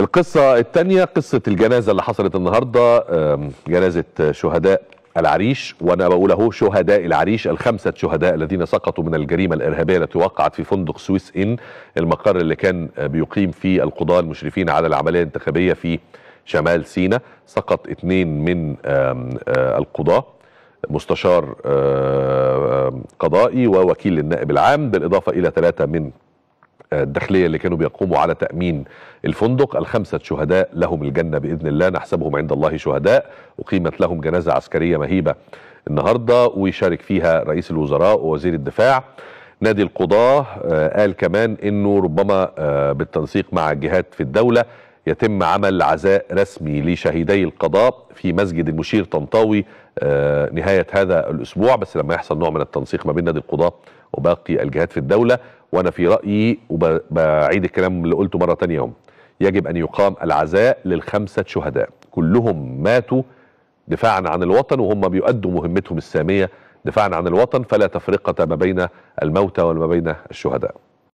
القصة الثانية قصة الجنازة اللي حصلت النهاردة جنازة شهداء العريش وانا بقول اهو شهداء العريش الخمسه شهداء الذين سقطوا من الجريمه الارهابيه التي وقعت في فندق سويس ان المقر اللي كان بيقيم فيه القضاه المشرفين على العمليه الانتخابيه في شمال سيناء سقط اثنين من آه، القضاه مستشار آه، قضائي ووكيل النائب العام بالاضافه الى ثلاثه من الداخلية اللي كانوا بيقوموا على تأمين الفندق الخمسة شهداء لهم الجنة بإذن الله نحسبهم عند الله شهداء أقيمت لهم جنازة عسكرية مهيبة النهاردة ويشارك فيها رئيس الوزراء ووزير الدفاع نادي القضاة آه، قال كمان أنه ربما آه، بالتنسيق مع الجهات في الدولة يتم عمل عزاء رسمي لشهيدي القضاء في مسجد المشير طنطاوي آه، نهاية هذا الأسبوع بس لما يحصل نوع من التنسيق ما بين نادي القضاء وباقي الجهات في الدولة وأنا في رأيي وبعيد الكلام اللي قلته مرة تانية يوم يجب أن يقام العزاء للخمسة شهداء كلهم ماتوا دفاعا عن الوطن وهم بيؤدوا مهمتهم السامية دفاعا عن الوطن فلا تفرقة ما بين الموتى وما بين الشهداء